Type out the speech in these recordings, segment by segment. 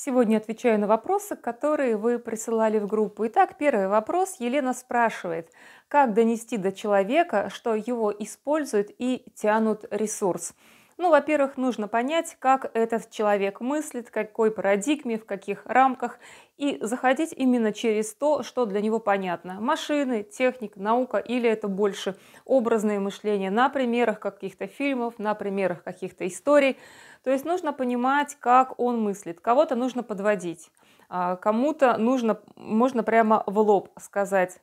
Сегодня отвечаю на вопросы, которые вы присылали в группу. Итак, первый вопрос. Елена спрашивает, как донести до человека, что его используют и тянут ресурс. Ну, во-первых, нужно понять, как этот человек мыслит, какой парадигме, в каких рамках, и заходить именно через то, что для него понятно. Машины, техник, наука или это больше образное мышление на примерах каких-то фильмов, на примерах каких-то историй. То есть нужно понимать, как он мыслит. Кого-то нужно подводить, а кому-то нужно, можно прямо в лоб сказать,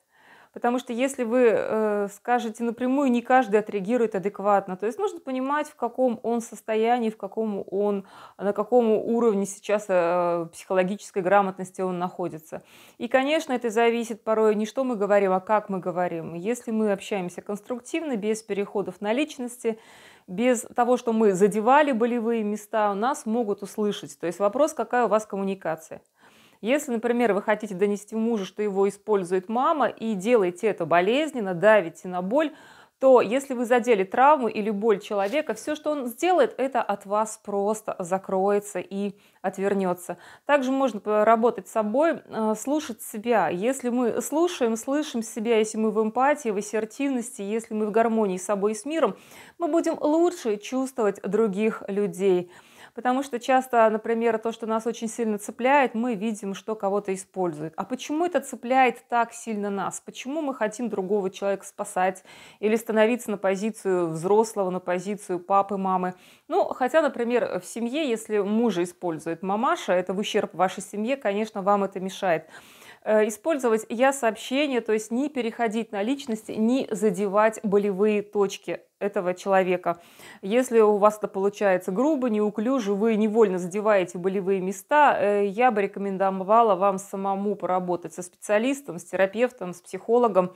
Потому что если вы э, скажете напрямую, не каждый отреагирует адекватно. То есть нужно понимать, в каком он состоянии, в каком он, на каком уровне сейчас э, психологической грамотности он находится. И, конечно, это зависит порой не что мы говорим, а как мы говорим. Если мы общаемся конструктивно, без переходов на личности, без того, что мы задевали болевые места, у нас могут услышать. То есть вопрос, какая у вас коммуникация. Если, например, вы хотите донести мужу, что его использует мама, и делаете это болезненно, давите на боль, то если вы задели травму или боль человека, все, что он сделает, это от вас просто закроется и отвернется. Также можно работать с собой, э, слушать себя. Если мы слушаем, слышим себя, если мы в эмпатии, в ассертивности, если мы в гармонии с собой и с миром, мы будем лучше чувствовать других людей. Потому что часто, например, то, что нас очень сильно цепляет, мы видим, что кого-то использует. А почему это цепляет так сильно нас? Почему мы хотим другого человека спасать или становиться на позицию взрослого, на позицию папы, мамы? Ну, хотя, например, в семье, если мужа использует мамаша, это в ущерб вашей семье, конечно, вам это мешает э, использовать я-сообщение, то есть не переходить на личности, не задевать болевые точки этого человека. Если у вас это получается грубо, неуклюже, вы невольно задеваете болевые места, э, я бы рекомендовала вам самому поработать со специалистом, с терапевтом, с психологом,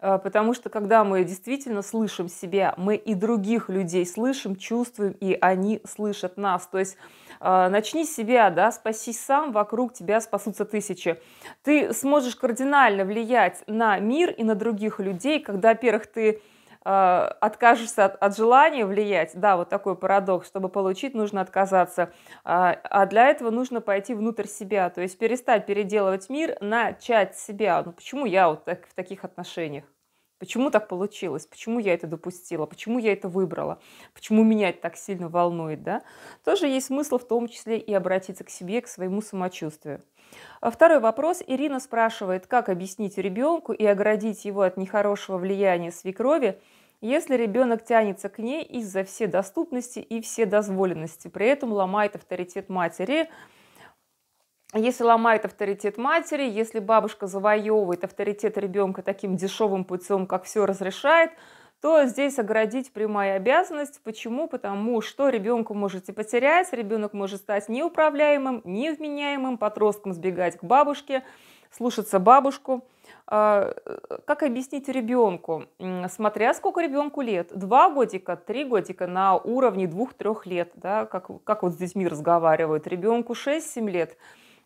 э, потому что когда мы действительно слышим себя, мы и других людей слышим, чувствуем, и они слышат нас. То есть э, начни себя, да, спаси сам, вокруг тебя спасутся тысячи. Ты сможешь кардинально влиять на мир и на других людей, когда, во-первых, ты а, откажешься от, от желания влиять, да, вот такой парадокс, чтобы получить, нужно отказаться, а, а для этого нужно пойти внутрь себя, то есть перестать переделывать мир, начать себя. Ну почему я вот так, в таких отношениях? Почему так получилось? Почему я это допустила? Почему я это выбрала? Почему меня это так сильно волнует? Да? Тоже есть смысл в том числе и обратиться к себе, к своему самочувствию. А второй вопрос. Ирина спрашивает, как объяснить ребенку и оградить его от нехорошего влияния свекрови – если ребенок тянется к ней из-за все доступности и все дозволенности, при этом ломает авторитет матери, если ломает авторитет матери, если бабушка завоевывает авторитет ребенка таким дешевым путем, как все разрешает, то здесь оградить прямая обязанность. Почему? Потому что ребенку можете потерять, ребенок может стать неуправляемым, невменяемым, подростком сбегать к бабушке, слушаться бабушку. А, э, как объяснить ребенку, смотря сколько ребенку лет, два годика, три годика на уровне двух-трех лет, да, как, как вот с детьми разговаривают, ребенку 6-7 лет,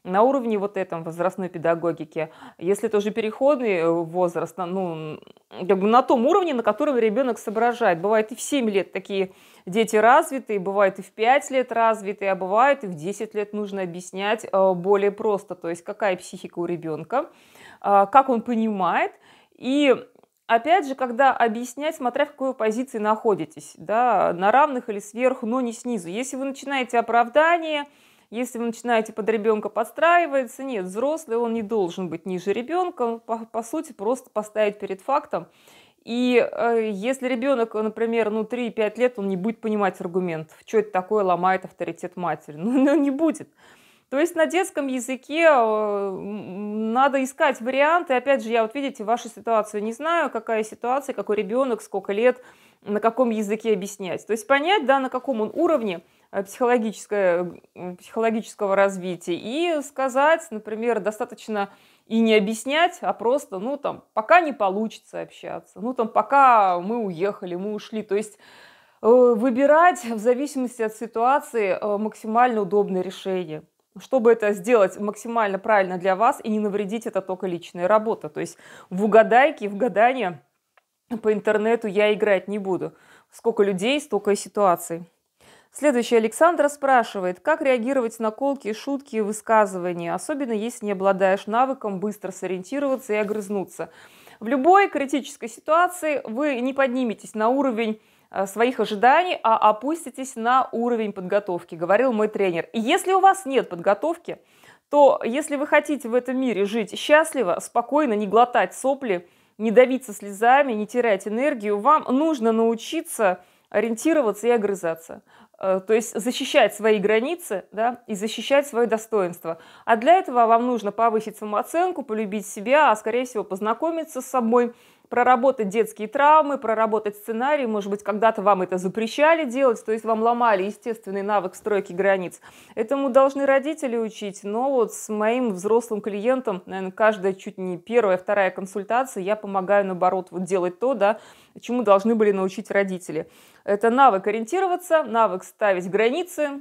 на уровне вот этом возрастной педагогики, если тоже переходный э, возраст, ну, как бы на том уровне, на котором ребенок соображает. Бывает и в 7 лет такие дети развитые, бывает и в 5 лет развитые, а бывает и в 10 лет нужно объяснять э, более просто, то есть какая психика у ребенка, а, как он понимает. И опять же, когда объяснять, смотря в какой позиции находитесь, да, на равных или сверху, но не снизу. Если вы начинаете оправдание, если вы начинаете под ребенка подстраиваться, нет, взрослый он не должен быть ниже ребенка, по, по сути, просто поставить перед фактом. И э, если ребенок, например, ну 3-5 лет, он не будет понимать аргумент. что это такое ломает авторитет матери. Ну, он ну, не будет. То есть на детском языке э, надо искать варианты. Опять же, я вот, видите, вашу ситуацию не знаю, какая ситуация, какой ребенок, сколько лет, на каком языке объяснять. То есть понять, да, на каком он уровне э, психологическое, психологического развития. И сказать, например, достаточно и не объяснять, а просто, ну, там, пока не получится общаться, ну, там, пока мы уехали, мы ушли. То есть э, выбирать в зависимости от ситуации максимально удобное решение чтобы это сделать максимально правильно для вас и не навредить, это только личная работа. То есть в угадайки, в гадания по интернету я играть не буду. Сколько людей, столько и ситуаций. Следующий Александра спрашивает, как реагировать на колки, шутки и высказывания, особенно если не обладаешь навыком быстро сориентироваться и огрызнуться. В любой критической ситуации вы не подниметесь на уровень Э, своих ожиданий, а опуститесь на уровень подготовки, говорил мой тренер. И если у вас нет подготовки, то если вы хотите в этом мире жить счастливо, спокойно, не глотать сопли, не давиться слезами, не терять энергию, вам нужно научиться ориентироваться и огрызаться. Э, то есть защищать свои границы да, и защищать свое достоинство. А для этого вам нужно повысить самооценку, полюбить себя, а скорее всего познакомиться с собой, проработать детские травмы, проработать сценарий, может быть, когда-то вам это запрещали делать, то есть вам ломали естественный навык стройки границ. Этому должны родители учить, но вот с моим взрослым клиентом, наверное, каждая чуть не первая, вторая консультация, я помогаю, наоборот, вот делать то, да, чему должны были научить родители. Это навык ориентироваться, навык ставить границы,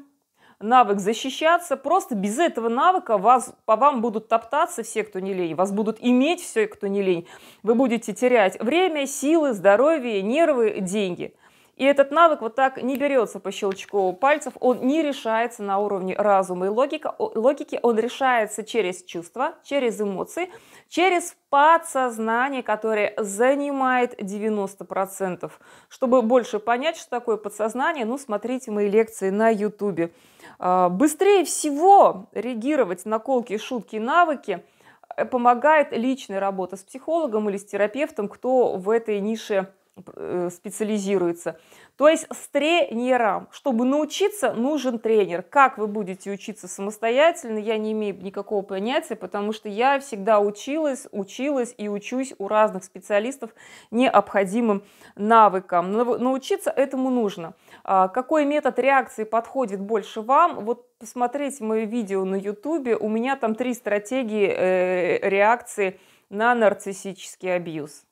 навык защищаться. Просто без этого навыка вас, по вам будут топтаться все, кто не лень. Вас будут иметь все, кто не лень. Вы будете терять время, силы, здоровье, нервы, деньги – и этот навык вот так не берется по щелчку пальцев, он не решается на уровне разума и логика, логики, он решается через чувства, через эмоции, через подсознание, которое занимает 90%. Чтобы больше понять, что такое подсознание, ну, смотрите мои лекции на YouTube. А, быстрее всего реагировать на колки, шутки, навыки э, помогает личная работа с психологом или с терапевтом, кто в этой нише Э, специализируется. То есть с тренером. Чтобы научиться, нужен тренер. Как вы будете учиться самостоятельно, я не имею никакого понятия, потому что я всегда училась, училась и учусь у разных специалистов необходимым навыкам. Но Научиться этому нужно. А, какой метод реакции подходит больше вам? Вот посмотреть мое видео на YouTube. У меня там три стратегии э, реакции на нарциссический абьюз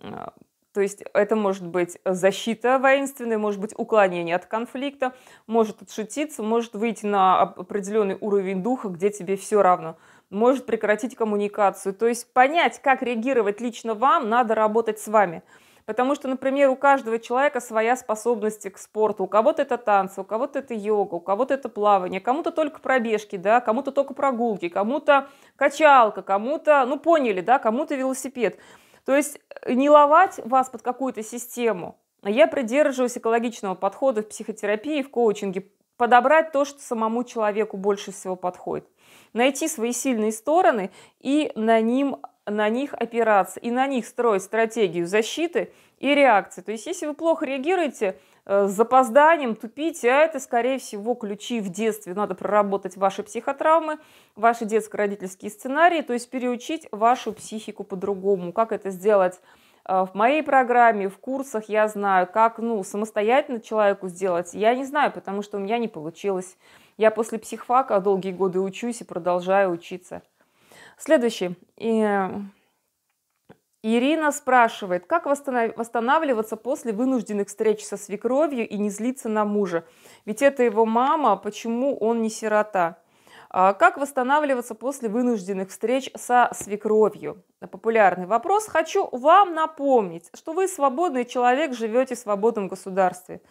а, то есть это может быть э, защита воинственная, может быть уклонение от конфликта, может отшутиться, может выйти на определенный уровень духа, где тебе все равно, может прекратить коммуникацию. То есть понять, как реагировать лично вам, надо работать с вами. Потому что, например, у каждого человека своя способность к спорту. У кого-то это танцы, у кого-то это йога, у кого-то это плавание, кому-то только пробежки, да, кому-то только прогулки, кому-то качалка, кому-то, ну поняли, да, кому-то велосипед. То есть э, не ловать вас под какую-то систему. А я придерживаюсь экологичного подхода в психотерапии, в коучинге. Подобрать то, что самому человеку больше всего подходит. Найти свои сильные стороны и на, ним, на них опираться. И на них строить стратегию защиты и реакции. То есть если вы плохо реагируете – Э, с запозданием тупить, а это, скорее всего, ключи в детстве. Надо проработать ваши психотравмы, ваши детско-родительские сценарии, то есть переучить вашу психику по-другому. Как это сделать э, в моей программе, в курсах, я знаю, как ну, самостоятельно человеку сделать, я не знаю, потому что у меня не получилось. Я после психфака долгие годы учусь и продолжаю учиться. Следующий Ирина спрашивает, как восстанавливаться после вынужденных встреч со свекровью и не злиться на мужа? Ведь это его мама, почему он не сирота? А как восстанавливаться после вынужденных встреч со свекровью? Популярный вопрос. Хочу вам напомнить, что вы свободный человек, живете в свободном государстве.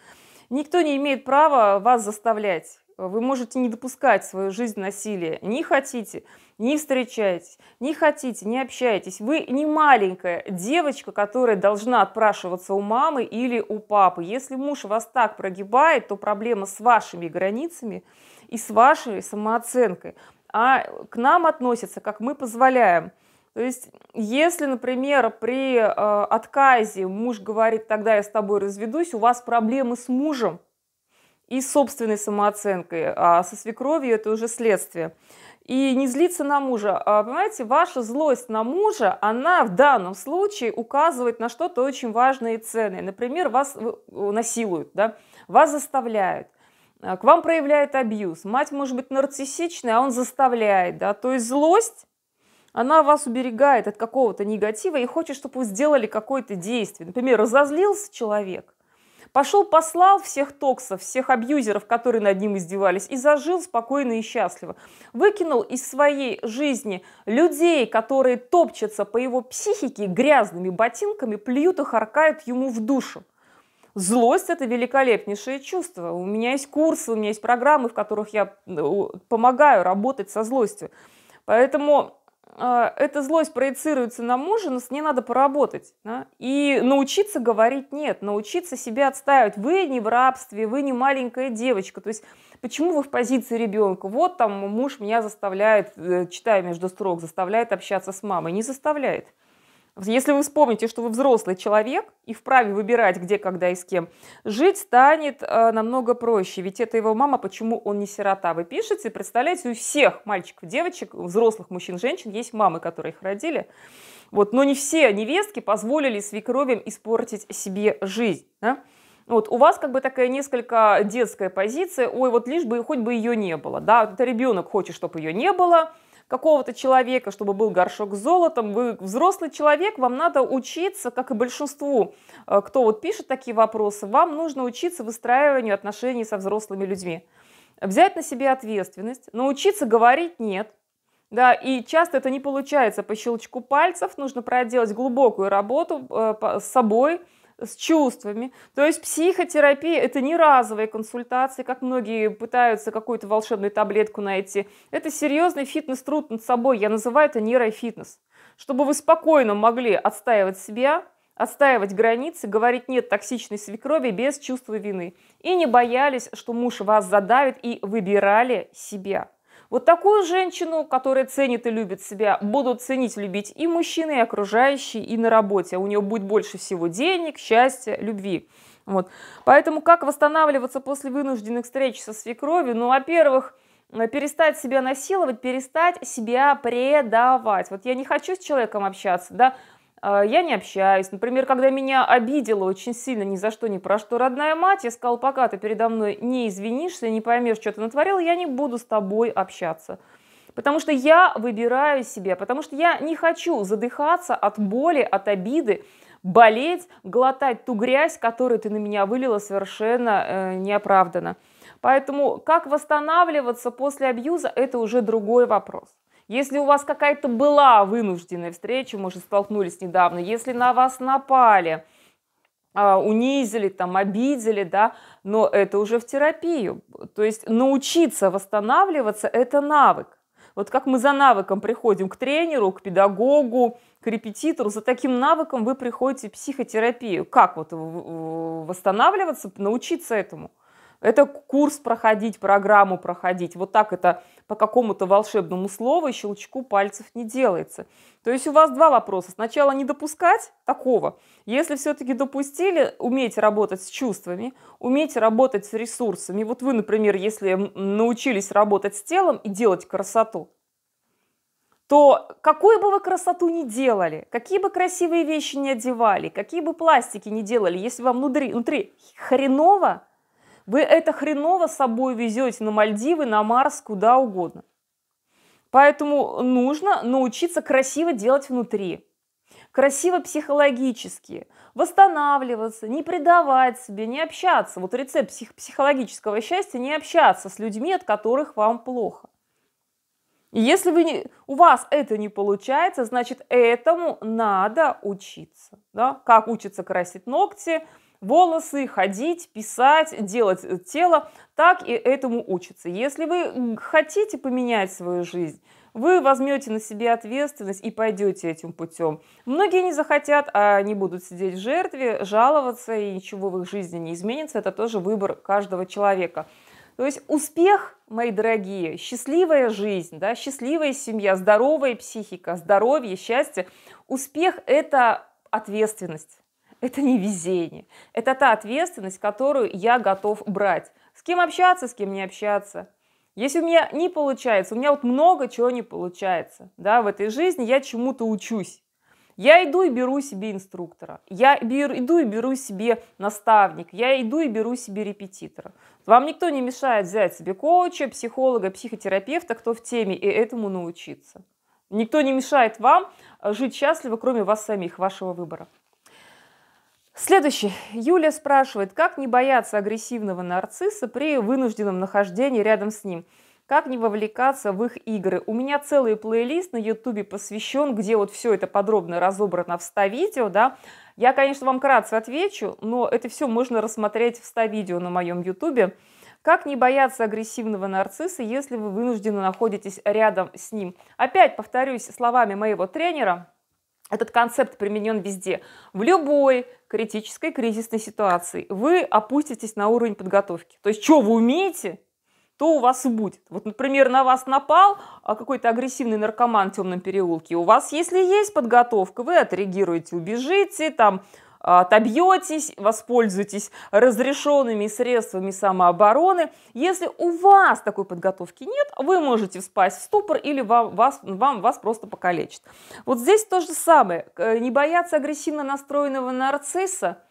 Никто не имеет права вас заставлять. Вы можете не допускать в свою жизнь насилия. Не хотите не встречаетесь, не хотите, не общаетесь, вы не маленькая девочка, которая должна отпрашиваться у мамы или у папы. Если муж вас так прогибает, то проблема с вашими границами и с вашей самооценкой. А к нам относятся, как мы позволяем. То есть, если, например, при э, отказе муж говорит, тогда я с тобой разведусь, у вас проблемы с мужем и собственной самооценкой, а со свекровью это уже следствие и не злиться на мужа. а Понимаете, ваша злость на мужа, она в данном случае указывает на что-то очень важное и ценное. Например, вас э, насилуют, да? вас заставляют, э, к вам проявляет абьюз. Мать может быть нарциссичная, а он заставляет. Да? То есть злость, она вас уберегает от какого-то негатива и хочет, чтобы вы сделали какое-то действие. Например, разозлился человек – Пошел, послал всех токсов, всех абьюзеров, которые над ним издевались, и зажил спокойно и счастливо. Выкинул из своей жизни людей, которые топчутся по его психике грязными ботинками, плюют и харкают ему в душу. Злость – это великолепнейшее чувство. У меня есть курсы, у меня есть программы, в которых я э, помогаю работать со злостью. Поэтому а, эта злость проецируется на мужа, но с ней надо поработать. Да? И научиться говорить «нет», научиться себя отстаивать. Вы не в рабстве, вы не маленькая девочка. То есть почему вы в позиции ребенка? Вот там муж меня заставляет, э, читая между строк, заставляет общаться с мамой. Не заставляет. Если вы вспомните, что вы взрослый человек и вправе выбирать, где, когда и с кем, жить станет э, намного проще. Ведь это его мама, почему он не сирота. Вы пишете, представляете, у всех мальчиков, девочек, взрослых мужчин, женщин есть мамы, которые их родили. Вот, но не все невестки позволили свекровям испортить себе жизнь. Да? Вот, у вас как бы такая несколько детская позиция, ой, вот лишь бы, хоть бы ее не было, да, это ребенок хочет, чтобы ее не было, какого-то человека, чтобы был горшок с золотом. Вы взрослый человек, вам надо учиться, как и большинству, э, кто вот пишет такие вопросы, вам нужно учиться выстраиванию отношений со взрослыми людьми. Взять на себя ответственность, научиться говорить «нет», да, и часто это не получается по щелчку пальцев, нужно проделать глубокую работу э, с собой, с чувствами. То есть психотерапия – это не разовые консультации, как многие пытаются какую-то волшебную таблетку найти. Это серьезный фитнес-труд над собой. Я называю это нейрофитнес. Чтобы вы спокойно могли отстаивать себя, отстаивать границы, говорить «нет» токсичной свекрови без чувства вины. И не боялись, что муж вас задавит, и выбирали себя. Вот такую женщину, которая ценит и любит себя, будут ценить, любить и мужчины, и окружающие, и на работе. У нее будет больше всего денег, счастья, любви. Вот. Поэтому как восстанавливаться после вынужденных встреч со свекровью? Ну, во-первых, э, перестать себя насиловать, перестать себя предавать. Вот я не хочу с человеком общаться, да, а, я не общаюсь. Например, когда меня обидела очень сильно ни за что, ни про что родная мать, я сказала, пока ты передо мной не извинишься, не поймешь, что ты натворил, я не буду с тобой общаться. Потому что я выбираю себя, потому что я не хочу задыхаться от боли, от обиды, болеть, глотать ту грязь, которую ты на меня вылила совершенно э, неоправданно. Поэтому как восстанавливаться после абьюза, это уже другой вопрос. Если у вас какая-то была вынужденная встреча, может, столкнулись недавно, если на вас напали, а, унизили, там, обидели, да, но это уже в терапию. То есть научиться восстанавливаться – это навык. Вот как мы за навыком приходим к тренеру, к педагогу, к репетитору, за таким навыком вы приходите в психотерапию. Как вот восстанавливаться, научиться этому? Это курс проходить, программу проходить. Вот так это по какому-то волшебному слову и щелчку пальцев не делается. То есть у вас два вопроса. Сначала не допускать такого. Если все-таки допустили, умейте работать с чувствами, умейте работать с ресурсами. Вот вы, например, если научились работать с телом и делать красоту, то какую бы вы красоту ни делали, какие бы красивые вещи ни одевали, какие бы пластики ни делали, если вам внутри, внутри хреново, вы это хреново с собой везете на Мальдивы, на Марс, куда угодно. Поэтому нужно научиться красиво делать внутри. Красиво психологически. Восстанавливаться, не предавать себе, не общаться. Вот рецепт псих- психологического счастья – не общаться с людьми, от которых вам плохо. И если вы не, у вас это не получается, значит, этому надо учиться. Да? Как учиться красить ногти – волосы, ходить, писать, делать э, тело. Так и этому учится. Если вы хотите поменять свою жизнь, вы возьмете на себе ответственность и пойдете этим путем. Многие не захотят, а не будут сидеть в жертве, жаловаться, и ничего в их жизни не изменится. Это тоже выбор каждого человека. То есть успех, мои дорогие, счастливая жизнь, да, счастливая семья, здоровая психика, здоровье, счастье. Успех – это ответственность это не везение. Это та ответственность, которую я готов брать. С кем общаться, с кем не общаться. Если у меня не получается, у меня вот много чего не получается, да, в этой жизни я чему-то учусь. Я иду и беру себе инструктора, я беру, иду и беру себе наставник, я иду и беру себе репетитора. Вам никто не мешает взять себе коуча, психолога, психотерапевта, кто в теме, и этому научиться. Никто не мешает вам э, жить счастливо, кроме вас самих, вашего выбора. Следующий. Юлия спрашивает, как не бояться агрессивного нарцисса при вынужденном нахождении рядом с ним? Как не вовлекаться в их игры? У меня целый плейлист на ютубе посвящен, где вот все это подробно разобрано в 100 видео, да. Я, конечно, вам кратко отвечу, но это все можно рассмотреть в 100 видео на моем ютубе. Как не бояться агрессивного нарцисса, если вы вынуждены находитесь рядом с ним? Опять повторюсь словами моего тренера, этот концепт применен везде. В любой критической кризисной ситуации вы опуститесь на уровень подготовки. То есть, что вы умеете, то у вас и будет. Вот, например, на вас напал а какой-то агрессивный наркоман в темном переулке. У вас, если есть подготовка, вы отреагируете, убежите, там, а, отобьетесь, воспользуйтесь разрешенными средствами самообороны. Если у вас такой подготовки нет, вы можете вспасть в ступор или вам вас, вам, вас просто покалечит. Вот здесь то же самое. Не бояться агрессивно настроенного нарцисса –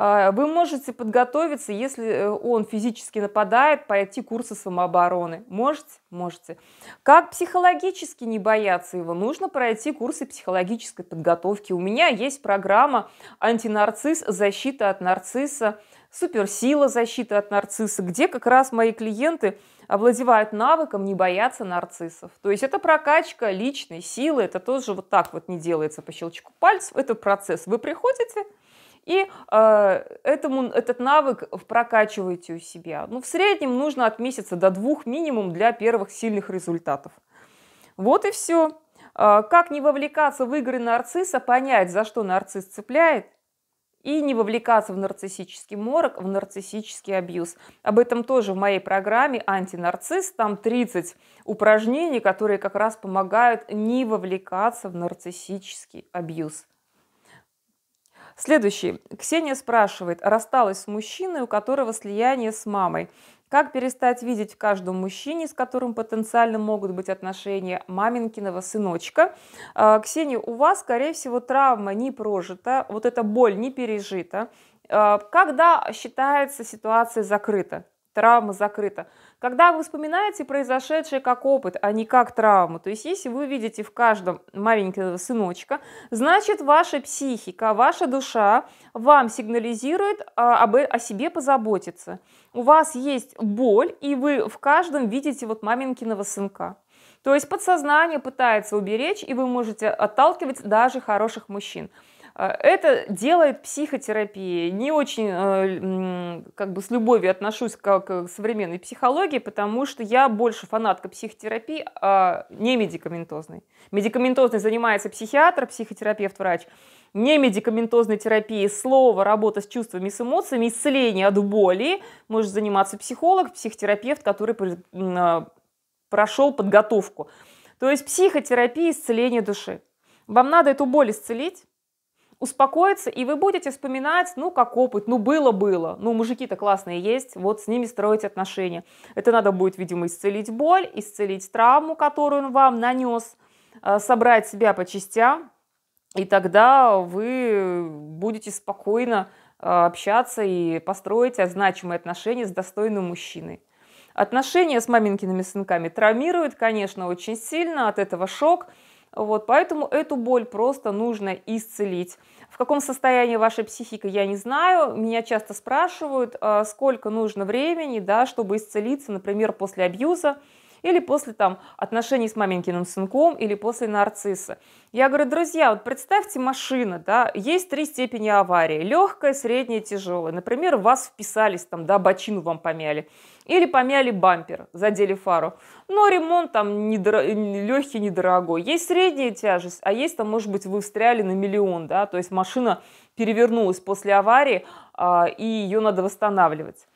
а, вы можете подготовиться, если э, он физически нападает, пойти курсы самообороны. Можете? Можете. Как психологически не бояться его? Нужно пройти курсы психологической подготовки. У меня есть программа «Антинарцисс. Защита от нарцисса», «Суперсила. защиты от нарцисса», где как раз мои клиенты овладевают навыком не бояться нарциссов. То есть это прокачка личной силы, это тоже вот так вот не делается по щелчку пальцев, это процесс. Вы приходите, и э, этому, этот навык прокачиваете у себя. Ну, в среднем нужно от месяца до двух минимум для первых сильных результатов. Вот и все. Э, как не вовлекаться в игры нарцисса, понять, за что нарцисс цепляет, и не вовлекаться в нарциссический морок, в нарциссический абьюз. Об этом тоже в моей программе «Антинарцисс». Там 30 упражнений, которые как раз помогают не вовлекаться в нарциссический абьюз. Следующий. Ксения спрашивает, рассталась с мужчиной, у которого слияние с мамой. Как перестать видеть в каждом мужчине, с которым потенциально могут быть отношения маменькиного сыночка? А, Ксения, у вас, скорее всего, травма не прожита, вот эта боль не пережита. А, когда считается ситуация закрыта, травма закрыта? когда вы вспоминаете произошедшее как опыт, а не как травму, то есть если вы видите в каждом маленького сыночка, значит ваша психика, ваша душа вам сигнализирует а, об, о себе позаботиться. У вас есть боль, и вы в каждом видите вот маменькиного сынка. То есть подсознание пытается уберечь, и вы можете отталкивать даже хороших мужчин. А, это делает психотерапия. Не очень э, как бы с любовью отношусь к современной психологии, потому что я больше фанатка психотерапии, а не медикаментозной. Медикаментозной занимается психиатр, психотерапевт, врач. Не медикаментозной терапии слово, работа с чувствами с эмоциями, исцеление от боли может заниматься психолог, психотерапевт, который а, прошел подготовку. То есть психотерапия исцеление души. Вам надо эту боль исцелить, успокоиться, и вы будете вспоминать, ну, как опыт, ну, было-было, ну, мужики-то классные есть, вот с ними строить отношения. Это надо будет, видимо, исцелить боль, исцелить травму, которую он вам нанес, э, собрать себя по частям, и тогда вы будете спокойно э, общаться и построить значимые отношения с достойным мужчиной. Отношения с маменькиными сынками травмируют, конечно, очень сильно, от этого шок – вот, поэтому эту боль просто нужно исцелить. В каком состоянии ваша психика, я не знаю. Меня часто спрашивают, а, сколько нужно времени, да, чтобы исцелиться, например, после абьюза или после там отношений с маменькиным сынком, или после нарцисса. Я говорю, друзья, вот представьте машина, да, есть три степени аварии, легкая, средняя, тяжелая. Например, вас вписались там, да, бочину вам помяли, или помяли бампер, задели фару. Но ремонт там недоро... легкий, недорогой. Есть средняя тяжесть, а есть там, может быть, вы встряли на миллион, да, то есть машина перевернулась после аварии, а, и ее надо восстанавливать.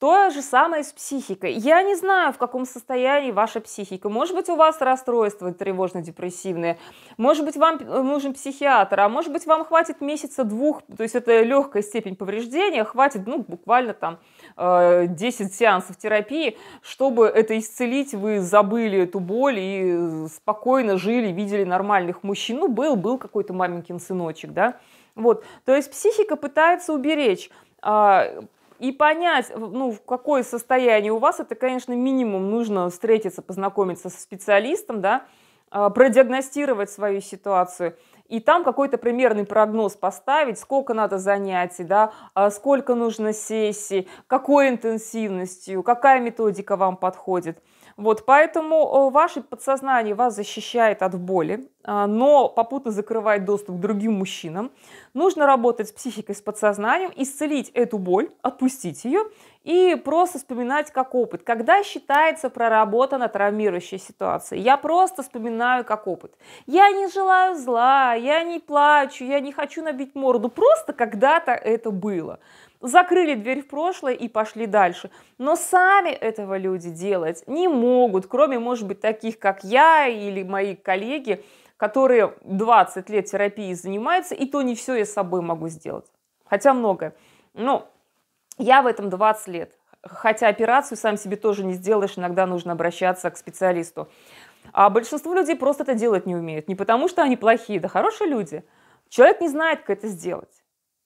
То же самое с психикой. Я не знаю, в каком состоянии ваша психика. Может быть, у вас расстройство тревожно депрессивное Может быть, вам э, нужен психиатр. А может быть, вам хватит месяца-двух. То есть это легкая степень повреждения. Хватит ну, буквально там 10 э, сеансов терапии, чтобы это исцелить. Вы забыли эту боль и э, спокойно жили, видели нормальных мужчин. Ну, был, был какой-то маменькин сыночек, да? Вот. То есть психика пытается уберечь а, и понять, ну, в какое состояние у вас, это, конечно, минимум нужно встретиться, познакомиться со специалистом, да, а, продиагностировать свою ситуацию и там какой-то примерный прогноз поставить, сколько надо занятий, да, а, сколько нужно сессий, какой интенсивностью, какая методика вам подходит – вот, поэтому э, ваше подсознание вас защищает от боли, а, но попутно закрывает доступ к другим мужчинам. Нужно работать с психикой, с подсознанием, исцелить эту боль, отпустить ее и просто вспоминать как опыт. Когда считается проработана травмирующая ситуация, я просто вспоминаю как опыт. Я не желаю зла, я не плачу, я не хочу набить морду. Просто когда-то это было закрыли дверь в прошлое и пошли дальше. Но сами этого люди делать не могут, кроме, может быть, таких, как я или мои коллеги, которые 20 лет терапией занимаются, и то не все я с собой могу сделать. Хотя многое. Но ну, я в этом 20 лет. Хотя операцию сам себе тоже не сделаешь, иногда нужно обращаться к специалисту. А большинство людей просто это делать не умеют. Не потому, что они плохие, да хорошие люди. Человек не знает, как это сделать.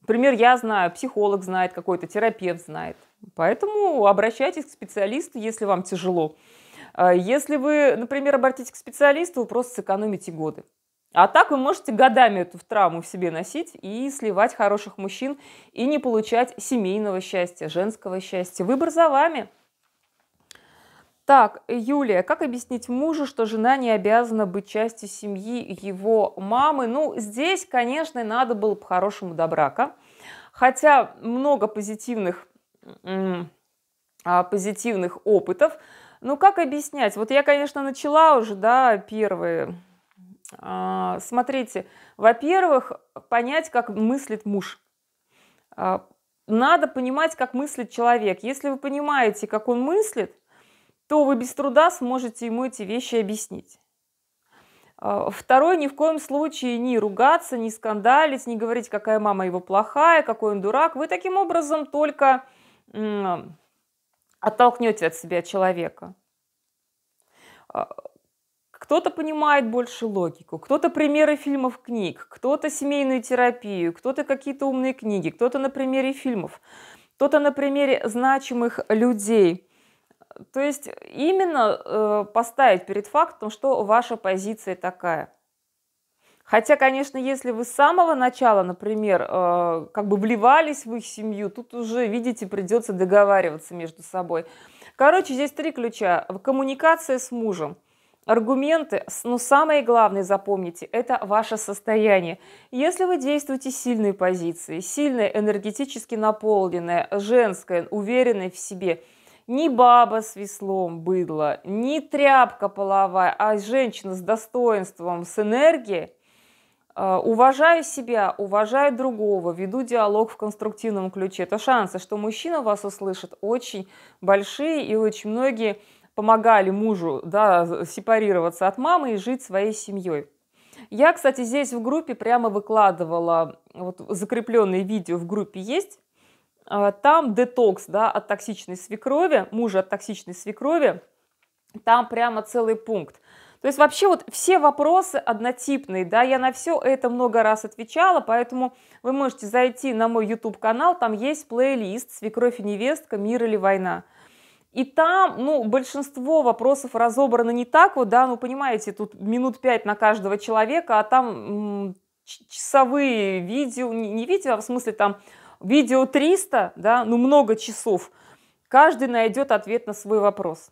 Например, я знаю, психолог знает какой-то, терапевт знает. Поэтому обращайтесь к специалисту, если вам тяжело. А если вы, например, обратитесь к специалисту, вы просто сэкономите годы. А так вы можете годами эту травму в себе носить и сливать хороших мужчин и не получать семейного счастья, женского счастья. Выбор за вами. Так, Юлия, как объяснить мужу, что жена не обязана быть частью семьи его мамы? Ну, здесь, конечно, надо было по-хорошему до брака. Хотя много позитивных, а, позитивных опытов. Ну, как объяснять? Вот я, конечно, начала уже, да, первые. А, смотрите, во-первых, понять, как мыслит муж а, надо понимать, как мыслит человек. Если вы понимаете, как он мыслит, то вы без труда сможете ему эти вещи объяснить. А, второе, ни в коем случае не ругаться, не скандалить, не говорить, какая мама его плохая, какой он дурак. Вы таким образом только оттолкнете от себя человека. А, кто-то понимает больше логику, кто-то примеры фильмов, книг, кто-то семейную терапию, кто-то какие-то умные книги, кто-то на примере фильмов, кто-то на примере значимых людей – то есть именно э, поставить перед фактом, что ваша позиция такая. Хотя, конечно, если вы с самого начала, например, э, как бы вливались в их семью, тут уже, видите, придется договариваться между собой. Короче, здесь три ключа. Коммуникация с мужем, аргументы, но ну, самое главное, запомните, это ваше состояние. Если вы действуете сильной позицией, сильной, энергетически наполненная, женская, уверенная в себе – ни баба с веслом быдло, ни тряпка половая, а женщина с достоинством, с энергией, э, уважаю себя, уважаю другого, веду диалог в конструктивном ключе. Это шансы, что мужчина вас услышит, очень большие, и очень многие помогали мужу да, сепарироваться от мамы и жить своей семьей. Я, кстати, здесь в группе прямо выкладывала, вот закрепленные видео в группе есть, а, там детокс да, от токсичной свекрови, мужа от токсичной свекрови, там прямо целый пункт. То есть вообще вот все вопросы однотипные, да, я на все это много раз отвечала, поэтому вы можете зайти на мой YouTube-канал, там есть плейлист «Свекровь и невестка. Мир или война». И там, ну, большинство вопросов разобрано не так вот, да, ну, понимаете, тут минут пять на каждого человека, а там часовые видео, не, не видео, а в смысле там Видео 300, да, ну много часов. Каждый найдет ответ на свой вопрос.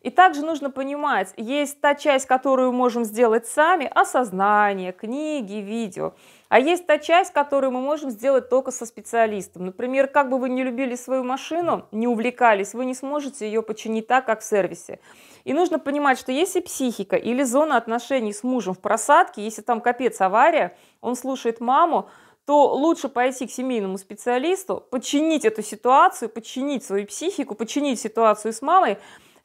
И также нужно понимать, есть та часть, которую можем сделать сами, осознание, книги, видео. А есть та часть, которую мы можем сделать только со специалистом. Например, как бы вы не любили свою машину, не увлекались, вы не сможете ее починить так, как в сервисе. И нужно понимать, что если психика или зона отношений с мужем в просадке, если там капец авария, он слушает маму, то лучше пойти к семейному специалисту, подчинить эту ситуацию, подчинить свою психику, подчинить ситуацию с мамой,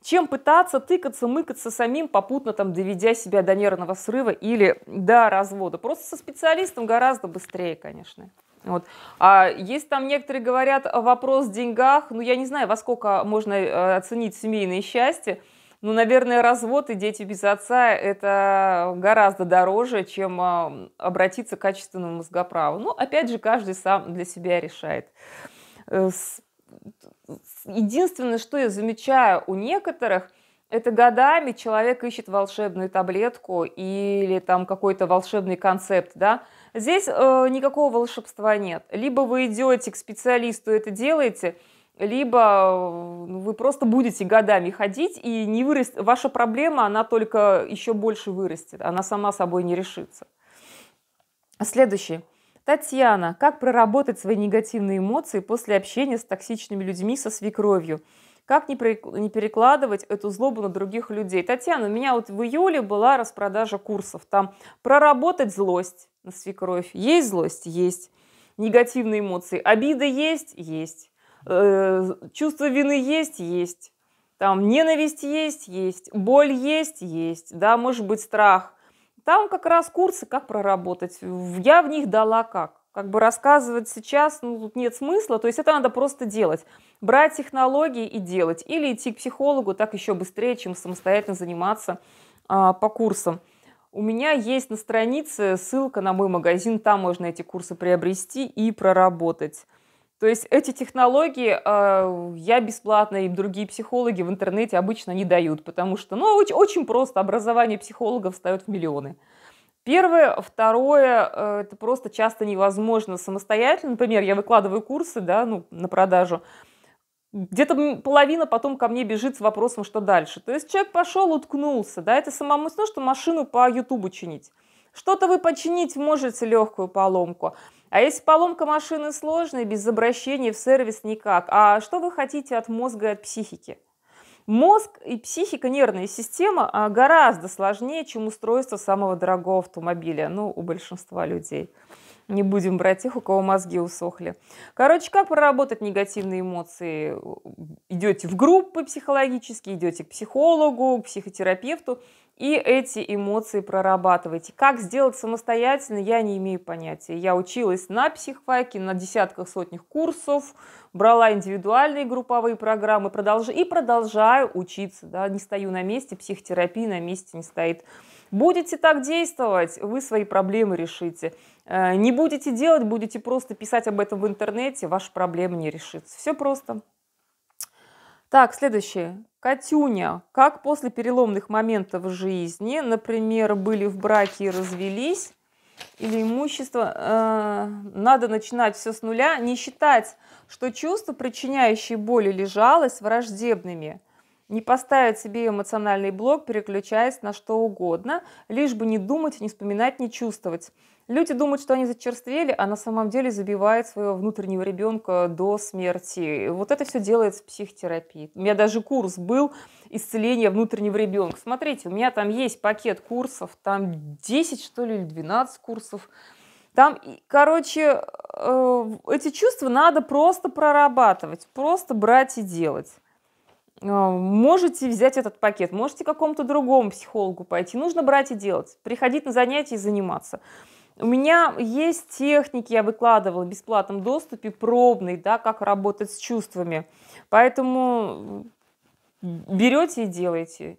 чем пытаться тыкаться, мыкаться самим, попутно там доведя себя до нервного срыва или до развода. Просто со специалистом гораздо быстрее, конечно. Вот. А есть там некоторые говорят вопрос в деньгах, ну я не знаю, во сколько можно э, оценить семейное счастье, ну, наверное, развод и дети без отца – это гораздо дороже, чем а, обратиться к качественному мозгоправу. Ну, опять же, каждый сам для себя решает. Э, единственное, что я замечаю у некоторых – это годами человек ищет волшебную таблетку или там какой-то волшебный концепт, да. Здесь э, никакого волшебства нет. Либо вы идете к специалисту это делаете – либо э, ну, вы просто будете годами ходить, и не выраст... ваша проблема, она только еще больше вырастет, она сама собой не решится. следующий Татьяна, как проработать свои негативные эмоции после общения с токсичными людьми со свекровью? Как не, не перекладывать эту злобу на других людей? Татьяна, у меня вот в июле была распродажа курсов. Там проработать злость на свекровь. Есть злость? Есть. Негативные эмоции. Обида есть? Есть Э, чувство вины есть, есть. Там ненависть есть, есть. Боль есть, есть. Да, может быть, страх. Там как раз курсы, как проработать. Я в них дала как. Как бы рассказывать сейчас, ну, тут нет смысла. То есть это надо просто делать. Брать технологии и делать. Или идти к психологу так еще быстрее, чем самостоятельно заниматься а, по курсам. У меня есть на странице ссылка на мой магазин, там можно эти курсы приобрести и проработать. То есть эти технологии а, я бесплатно и другие психологи в интернете обычно не дают, потому что, ну, очень, просто, образование психологов встает в миллионы. Первое. Второе, э, это просто часто невозможно самостоятельно. Например, я выкладываю курсы, да, ну, на продажу, где-то половина потом ко мне бежит с вопросом, что дальше. То есть человек пошел, уткнулся, да, это самому ну, сно, что машину по Ютубу чинить. Что-то вы починить можете легкую поломку, а если поломка машины сложная, без обращения в сервис никак, а что вы хотите от мозга и от психики? Мозг и психика, нервная система а гораздо сложнее, чем устройство самого дорогого автомобиля, ну, у большинства людей. Не будем брать тех, у кого мозги усохли. Короче, как проработать негативные эмоции? Идете в группы психологические, идете к психологу, к психотерапевту и эти эмоции прорабатываете. Как сделать самостоятельно, я не имею понятия. Я училась на психфаке, на десятках, сотнях курсов, брала индивидуальные групповые программы продолж... и продолжаю учиться. Да? Не стою на месте, психотерапия на месте не стоит. Будете так действовать, вы свои проблемы решите. Э, не будете делать, будете просто писать об этом в интернете, ваша проблема не решится. Все просто. Так, следующее. Катюня. Как после переломных моментов в жизни, например, были в браке и развелись, или имущество, э, надо начинать все с нуля, не считать, что чувства, причиняющие боль или жалость, враждебными – не поставить себе эмоциональный блок, переключаясь на что угодно, лишь бы не думать, не вспоминать, не чувствовать. Люди думают, что они зачерствели, а на самом деле забивают своего внутреннего ребенка до смерти. Вот это все делается в психотерапии. У меня даже курс был исцеление внутреннего ребенка. Смотрите, у меня там есть пакет курсов, там 10, что ли, или 12 курсов. Там, короче, э, эти чувства надо просто прорабатывать, просто брать и делать. А, можете взять этот пакет, можете к какому-то другому психологу пойти. Нужно брать и делать, приходить на занятия и заниматься. У меня есть техники, я выкладывала в бесплатном доступе, пробный, да, как работать с чувствами. Поэтому берете и делаете.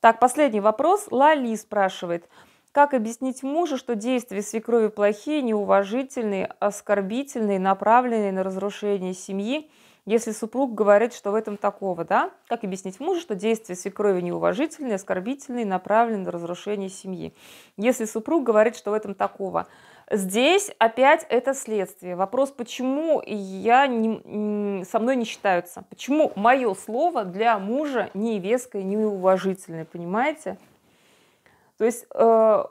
Так, последний вопрос. Лали спрашивает. Как объяснить мужу, что действия свекрови плохие, неуважительные, оскорбительные, направленные на разрушение семьи – если супруг говорит, что в этом такого, да? Как объяснить мужу, что действия свекрови неуважительные, оскорбительные, направлены на разрушение семьи? Если супруг говорит, что в этом такого, Здесь опять это следствие. Вопрос, почему я не, со мной не считаются? Почему мое слово для мужа не веское, не уважительное, понимаете? То есть э,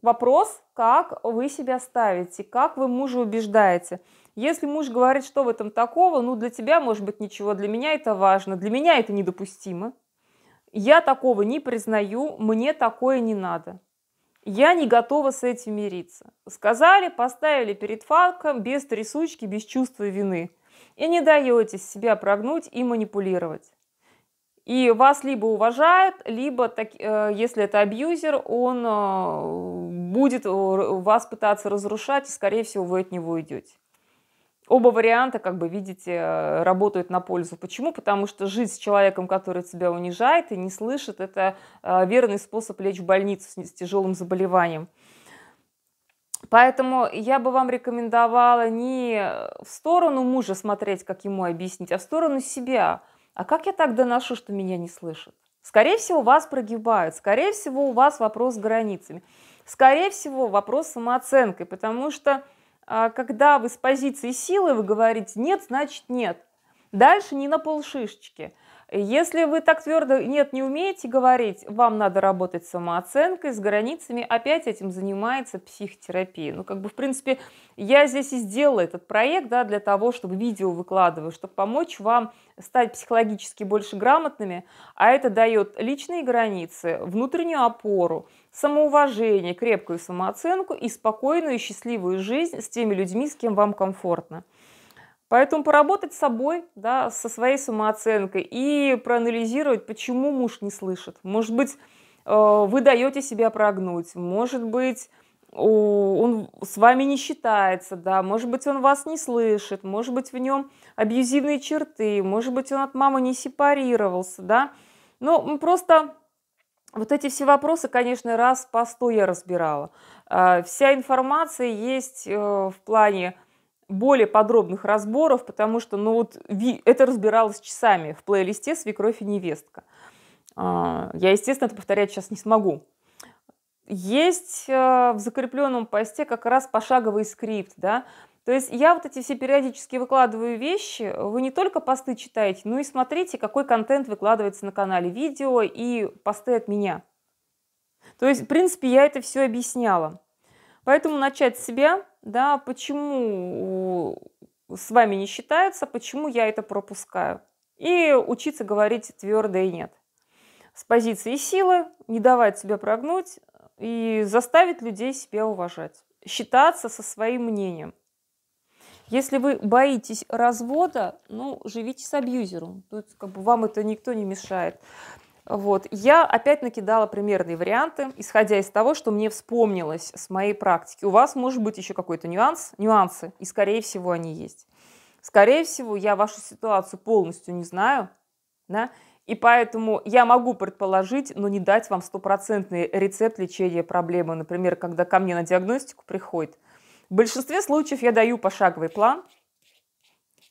вопрос, как вы себя ставите, как вы мужа убеждаете. Если муж говорит, что в этом такого, ну для тебя может быть ничего, для меня это важно, для меня это недопустимо. Я такого не признаю, мне такое не надо. Я не готова с этим мириться. Сказали, поставили перед фактом, без трясучки, без чувства вины. И не даете себя прогнуть и манипулировать. И вас либо уважают, либо, так, э, если это абьюзер, он э, будет э, вас пытаться разрушать, и, скорее всего, вы от него уйдете. Оба варианта, как бы видите, э, работают на пользу. Почему? Потому что жить с человеком, который тебя унижает и не слышит, это э, верный способ лечь в больницу с тяжелым заболеванием. Поэтому я бы вам рекомендовала не в сторону мужа смотреть, как ему объяснить, а в сторону себя. А как я так доношу, что меня не слышат? Скорее всего, вас прогибают, скорее всего, у вас вопрос с границами, скорее всего, вопрос с самооценкой, потому что а когда вы с позиции силы, вы говорите «нет, значит нет». Дальше не на полшишечки. Если вы так твердо «нет, не умеете говорить», вам надо работать с самооценкой, с границами. Опять этим занимается психотерапия. Ну, как бы, в принципе, я здесь и сделала этот проект, да, для того, чтобы видео выкладываю, чтобы помочь вам стать психологически больше грамотными, а это дает личные границы, внутреннюю опору, самоуважение, крепкую самооценку и спокойную и счастливую жизнь с теми людьми, с кем вам комфортно. Поэтому поработать с собой, да, со своей самооценкой и проанализировать, почему муж не слышит. Может быть, э, вы даете себя прогнуть, может быть, он с вами не считается, да, может быть, он вас не слышит, может быть, в нем абьюзивные черты, может быть, он от мамы не сепарировался, да. Но ну, просто вот эти все вопросы, конечно, раз по сто я разбирала. Э, вся информация есть э, в плане более подробных разборов, потому что ну вот, это разбиралось часами в плейлисте «Свекровь и невестка». А, я, естественно, это повторять сейчас не смогу. Есть э, в закрепленном посте как раз пошаговый скрипт, да, то есть я вот эти все периодически выкладываю вещи, вы не только посты читаете, но и смотрите, какой контент выкладывается на канале, видео и посты от меня. То есть, в принципе, я это все объясняла. Поэтому начать с себя – да, почему с вами не считается, почему я это пропускаю. И учиться говорить твердо и нет. С позиции силы не давать себя прогнуть и заставить людей себя уважать. Считаться со своим мнением. Если вы боитесь развода, ну, живите с абьюзером. Тут как бы вам это никто не мешает. Вот. Я опять накидала примерные варианты, исходя из того, что мне вспомнилось с моей практики. У вас может быть еще какой-то нюанс, нюансы, и скорее всего они есть. Скорее всего, я вашу ситуацию полностью не знаю, да, и поэтому я могу предположить, но не дать вам стопроцентный рецепт лечения проблемы. Например, когда ко мне на диагностику приходит. В большинстве случаев я даю пошаговый план,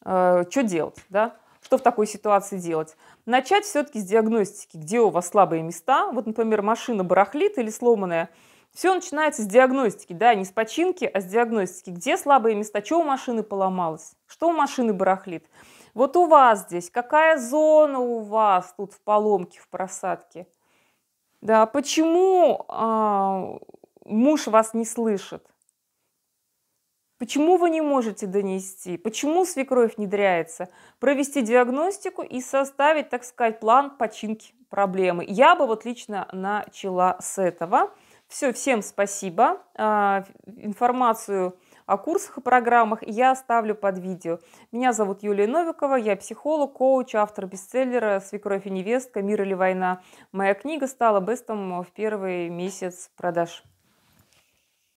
э, что делать, да, что в такой ситуации делать? Начать все-таки с диагностики, где у вас слабые места. Вот, например, машина барахлит или сломанная. Все начинается с диагностики, да, не с починки, а с диагностики. Где слабые места, что у машины поломалось, что у машины барахлит. Вот у вас здесь, какая зона у вас тут в поломке, в просадке? Да, почему а, муж вас не слышит? Почему вы не можете донести? Почему свекровь внедряется? Провести диагностику и составить, так сказать, план починки проблемы. Я бы вот лично начала с этого. Все, всем спасибо. А, информацию о курсах и программах я оставлю под видео. Меня зовут Юлия Новикова, я психолог, коуч, автор бестселлера «Свекровь и невестка. Мир или война». Моя книга стала бестом в первый месяц продаж.